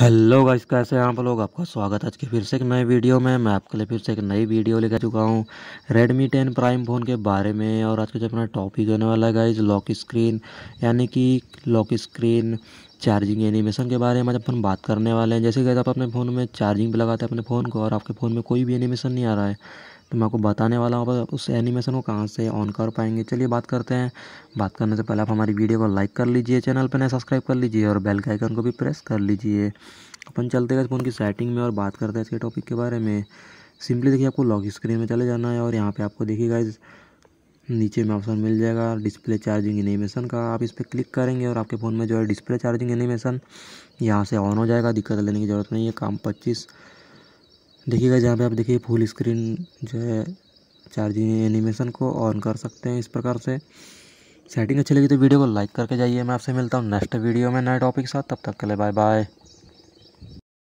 hello guys कैसे हैं आप लोग आपका स्वागत है आज के फिर से एक नए वीडियो में मैं आपके लिए फिर से एक नई वीडियो लेकर चुका हूं रेडमी 10 प्राइम फ़ोन के बारे में और आज का जो अपना टॉपिक होने वाला है गाइस लॉक स्क्रीन यानी कि लॉक स्क्रीन चार्जिंग एनिमेशन के बारे में आज अपन बात करने वाले हैं जैसे गैस आप अपने फ़ोन में चार्जिंग पर लगाते हैं अपने फ़ोन को और आपके फ़ोन में कोई भी एनिमेशन नहीं आ रहा है तो मैं आपको बताने वाला हूँ उस एनिमेशन को कहाँ से ऑन कर पाएंगे चलिए बात करते हैं बात करने से पहले आप हमारी वीडियो को लाइक कर लीजिए चैनल पर नए सब्सक्राइब कर लीजिए और बेल के आइकन को भी प्रेस कर लीजिए अपन चलते गए फ़ोन की सेटिंग में और बात करते हैं इसके टॉपिक के बारे में सिंपली देखिए आपको लॉक स्क्रीन में चले जाना है और यहाँ पर आपको देखिएगा इस नीचे में ऑप्शन मिल जाएगा डिस्प्ले चार्जिंग एनिमेशन का आप इस पर क्लिक करेंगे और आपके फ़ोन में जो है डिस्प्ले चार्जिंग एनिमेशन यहाँ से ऑन हो जाएगा दिक्कत लेने की ज़रूरत नहीं है काम पच्चीस देखिएगा जहाँ पे आप देखिए फुल स्क्रीन जो है चार्जिंग एनिमेशन को ऑन कर सकते हैं इस प्रकार से सेटिंग अच्छी लगी तो वीडियो को लाइक करके जाइए मैं आपसे मिलता हूँ नेक्स्ट वीडियो में नए टॉपिक के साथ तब तक के लिए बाय बाय